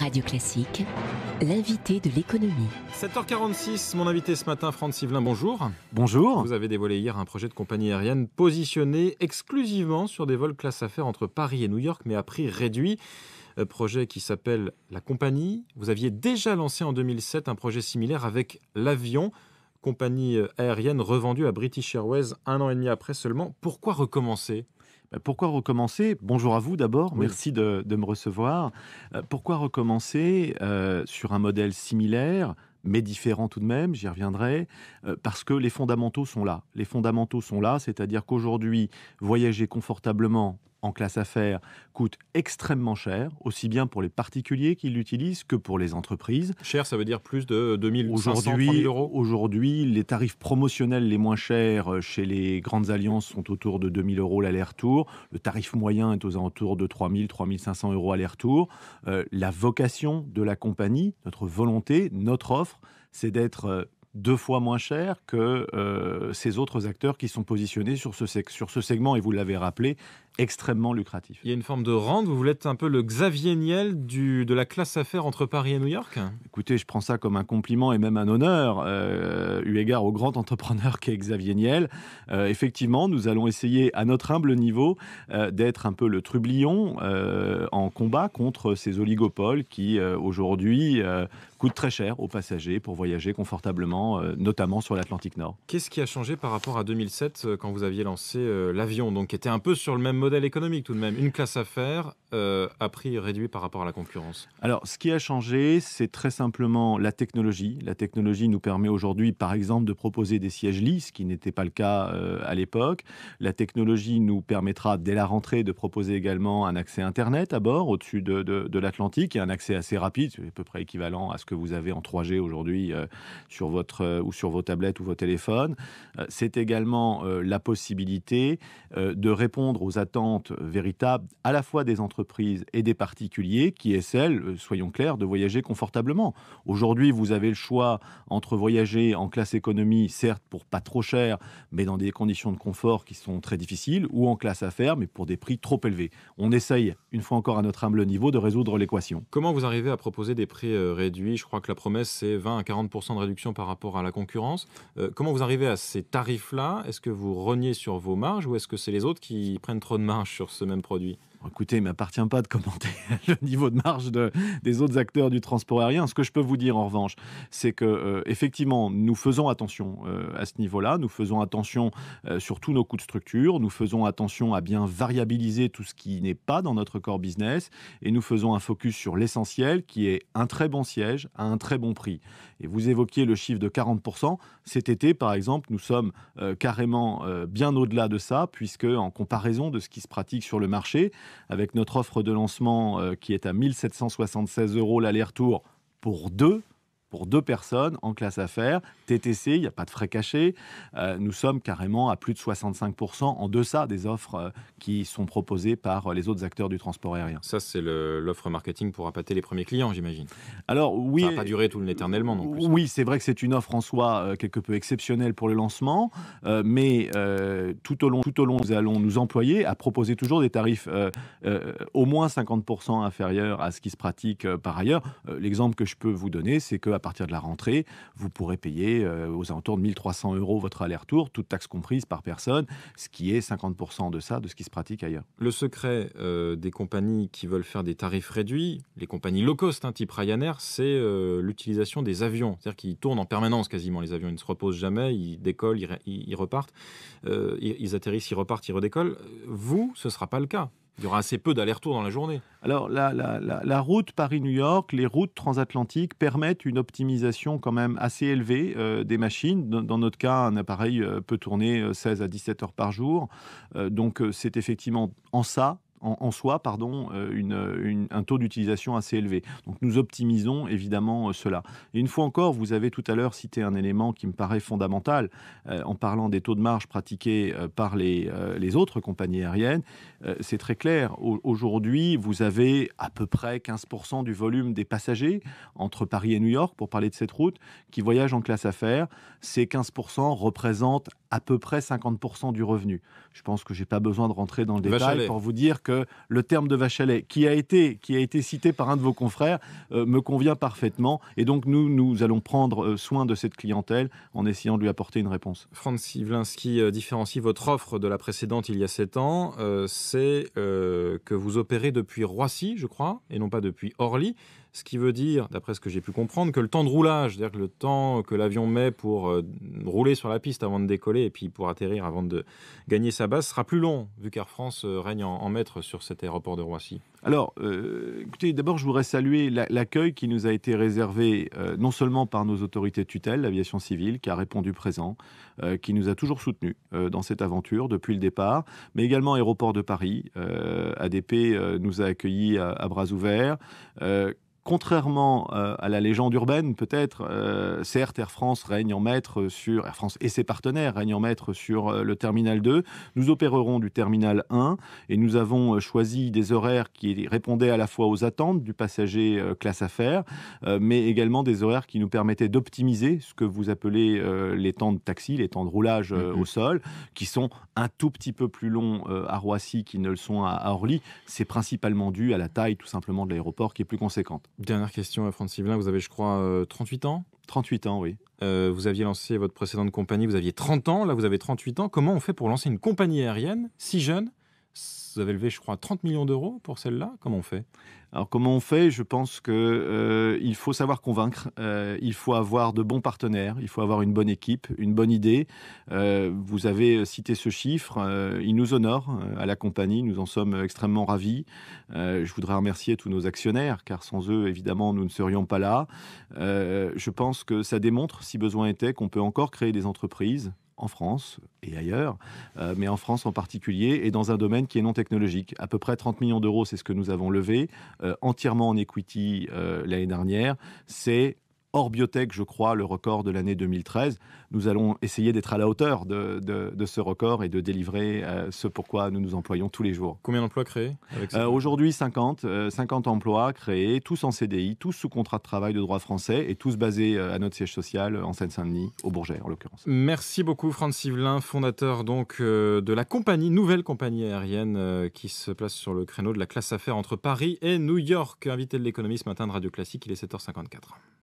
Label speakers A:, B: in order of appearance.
A: Radio Classique, l'invité de l'économie.
B: 7h46, mon invité ce matin, Franck Sivelin, bonjour. Bonjour. Vous avez dévoilé hier un projet de compagnie aérienne positionné exclusivement sur des vols classe affaires entre Paris et New York, mais à prix réduit. Euh, projet qui s'appelle La Compagnie. Vous aviez déjà lancé en 2007 un projet similaire avec l'avion, compagnie euh, aérienne revendue à British Airways un an et demi après seulement. Pourquoi recommencer bah, pourquoi recommencer Bonjour à vous d'abord, merci de, me recevoir.
A: Euh, pourquoi recommencer euh, sur un modèle similaire mais différent tout de même, j'y reviendrai, euh, parce que les fondamentaux sont là. Les fondamentaux sont là, c'est-à-dire qu'aujourd'hui, voyager confortablement en classe affaires coûte extrêmement cher, aussi bien pour les particuliers qui l'utilisent que pour les entreprises.
B: Cher, ça veut dire plus de 2500 euros
A: Aujourd'hui, les tarifs promotionnels les moins chers euh, chez les grandes alliances sont autour de 2000 euros l'aller-retour. Le tarif moyen est aux alentours de 3000, 3500 euros aller-retour. Euh, la vocation de la compagnie, notre volonté, notre offre, c'est d'être... Euh, deux fois moins cher que ces autres acteurs qui sont positionnés sur ce, sur ce segment, et vous l'avez rappelé, extrêmement lucratif.
B: Il y a une forme de rente, vous voulez être un peu le Xavier Niel du, de la classe affaire entre Paris et New York
A: Écoutez, je prends ça comme un compliment et même un honneur, euh, eu égard au grand entrepreneur qu'est Xavier Niel. Euh, effectivement, nous allons essayer, à notre humble niveau, euh, d'être un peu le trublion en combat contre ces oligopoles qui, aujourd'hui, coûtent très cher aux passagers pour voyager confortablement, notamment sur l'Atlantique Nord.
B: Qu'est-ce qui a changé par rapport à 2007, quand vous aviez lancé l'avion, donc qui était un peu sur le même modèle économique tout de même. Une classe à faire à euh, prix réduit par rapport à la concurrence.
A: Alors, ce qui a changé, c'est très simplement la technologie. La technologie nous permet aujourd'hui, par exemple, de proposer des sièges lisses, qui n'était pas le cas euh, à l'époque. La technologie nous permettra, dès la rentrée, de proposer également un accès Internet à bord, au-dessus de, de, l'Atlantique, et un accès assez rapide, à peu près équivalent à ce que vous avez en 3G aujourd'hui euh, sur votre ou sur vos tablettes ou vos téléphones. c'est également la possibilité de répondre aux attentes attente véritable à la fois des entreprises et des particuliers, qui est celle, euh, soyons clairs, de voyager confortablement. Aujourd'hui, vous avez le choix entre voyager en classe économie, certes pour pas trop cher, mais dans des conditions de confort qui sont très difficiles, ou en classe affaires, mais pour des prix trop élevés. On essaye, une fois encore à notre humble niveau, de résoudre l'équation.
B: Comment vous arrivez à proposer des prix euh, réduits Je crois que la promesse, c'est 20 à 40 de réduction par rapport à la concurrence. Euh, comment vous arrivez à ces tarifs-là Est-ce que vous reniez sur vos marges ou est-ce que c'est les autres qui prennent trop marche sur ce même produit Écoutez, il ne m'appartient pas de commenter le niveau de marge
A: des autres acteurs du transport aérien. Ce que je peux vous dire en revanche, c'est que euh, effectivement, nous faisons attention euh, à ce niveau-là. Nous faisons attention euh, sur tous nos coûts de structure. Nous faisons attention à bien variabiliser tout ce qui n'est pas dans notre core business. Et nous faisons un focus sur l'essentiel, qui est un très bon siège à un très bon prix. Et vous évoquiez le chiffre de 40%. Cet été, par exemple, nous sommes carrément bien au-delà de ça, puisque en comparaison de ce qui se pratique sur le marché, avec notre offre de lancement euh, qui est à 1776 euros l'aller-retour pour deux pour deux personnes en classe affaires. TTC, il n'y a pas de frais cachés. Euh, nous sommes carrément à plus de 65% en deçà des offres euh, qui sont proposées par euh, les autres acteurs du transport aérien. Ça, c'est l'offre marketing pour appâter les premiers clients, j'imagine. Alors oui. Ça va pas durer tout l'éternellement non plus. Oui, c'est vrai que c'est une offre en soi quelque peu exceptionnelle pour le lancement, mais tout au long, tout au long, nous allons nous employer à proposer toujours des tarifs au moins 50% inférieurs à ce qui se pratique par ailleurs. L'exemple que je peux vous donner, c'est que à partir de la rentrée, vous pourrez payer euh, aux alentours de 1300 euros votre aller-retour, toute taxe comprise par personne, ce qui est 50% de ça, de ce qui se pratique ailleurs.
B: Le secret euh, des compagnies qui veulent faire des tarifs réduits, les compagnies low cost, un hein, type Ryanair, c'est euh, l'utilisation des avions. C'est-à-dire qu'ils tournent en permanence quasiment les avions, ne se reposent jamais, ils décollent, ils, repartent, ils atterrissent, ils repartent, ils redécollent. Vous, ce ne sera pas le cas. Il y aura assez peu d'aller-retour dans la journée.
A: Alors, la, route Paris-New York, les routes transatlantiques permettent une optimisation quand même assez élevée euh, des machines. Dans, notre cas, un appareil euh, peut tourner 16 euh, à 17 heures par jour. donc, c'est effectivement en ça en, soi pardon, euh, un taux d'utilisation assez élevé. Donc nous optimisons évidemment euh, cela. Et une fois encore, vous avez tout à l'heure cité un élément qui me paraît fondamental euh, en parlant des taux de marge pratiqués par les, autres compagnies aériennes. C'est très clair. Aujourd'hui, vous avez à peu près 15% du volume des passagers entre Paris et New York, pour parler de cette route, qui voyagent en classe affaires. Ces 15% représentent à peu près 50% du revenu. Je pense que je n'ai pas besoin de rentrer dans le détail pour vous dire que le terme de Vachalet, qui a été, qui a été cité par un de vos confrères, euh, me convient parfaitement. Et donc nous, nous allons prendre euh, soin de cette clientèle en essayant de lui apporter une réponse.
B: Franz Sivlinski euh, différencie votre offre de la précédente il y a 7 ans. C'est que vous opérez depuis Roissy, je crois, et non pas depuis Orly ce qui veut dire, d'après ce que j'ai pu comprendre, que le temps de roulage, c'est-à-dire le temps que l'avion met pour euh, rouler sur la piste avant de décoller et puis pour atterrir avant de gagner sa base, sera plus long, vu qu'Air France euh, règne en, maître sur cet aéroport de Roissy.
A: Alors, euh, écoutez, d'abord, je voudrais saluer l'accueil qui nous a été réservé non seulement par nos autorités de tutelle, l'aviation civile, qui a répondu présent, qui nous a toujours soutenus dans cette aventure depuis le départ, mais également Aéroport de Paris. ADP nous a accueillis à bras ouverts contrairement euh, à la légende urbaine, peut-être, euh, certes, Air France règne en maître sur Air France et ses partenaires règnent en maître sur euh, le terminal 2. Nous opérerons du terminal 1 et nous avons choisi des horaires qui répondaient à la fois aux attentes du passager classe affaires, mais également des horaires qui nous permettaient d'optimiser ce que vous appelez les temps de taxi, les temps de roulage mm-hmm. au sol, qui sont un tout petit peu plus longs à Roissy qu'ils ne le sont à, à Orly. C'est principalement dû à la taille tout simplement de l'aéroport qui est plus
B: conséquente. Dernière question à Sylvain, Siblin. Vous avez, je crois, 38 euh, ans 38 ans, oui. Euh, vous aviez lancé votre précédente compagnie, vous aviez 30 ans, là vous avez 38 ans. Comment on fait pour lancer une compagnie aérienne si jeune vous avez levé, je crois, 30 millions d'euros pour celle-là. Comment on fait alors comment on fait Je
A: pense qu'il euh, faut savoir convaincre, euh, il faut avoir de bons partenaires, il faut avoir une bonne équipe, une bonne idée. Euh, vous avez cité ce chiffre, il nous honore à la compagnie, nous en sommes extrêmement ravis. je voudrais remercier tous nos actionnaires, car sans eux, évidemment, nous ne serions pas là. je pense que ça démontre, si besoin était, qu'on peut encore créer des entreprises en France et ailleurs, euh, mais en France en particulier, et dans un domaine qui est non technologique. À peu près 30 millions d'euros, c'est ce que nous avons levé, euh, entièrement en equity euh, l'année dernière. C'est hors biotech, je crois, le record de l'année 2013. Nous allons essayer d'être à la hauteur de, ce record et de délivrer ce euh, ce pourquoi nous nous employons tous les jours.
B: Combien d'emplois créés euh,
A: Aujourd'hui, 50, 50 euh, emplois créés, tous en CDI, tous sous contrat de travail de droit français et tous basés à notre siège social en Seine-Saint-Denis, au Bourget en l'occurrence.
B: Merci beaucoup, Franck Sivelin, fondateur donc de la compagnie, nouvelle compagnie aérienne qui se place sur le créneau de la classe affaires entre Paris et New York. Invité de l'économie ce matin de Radio Classique, il est 7h54.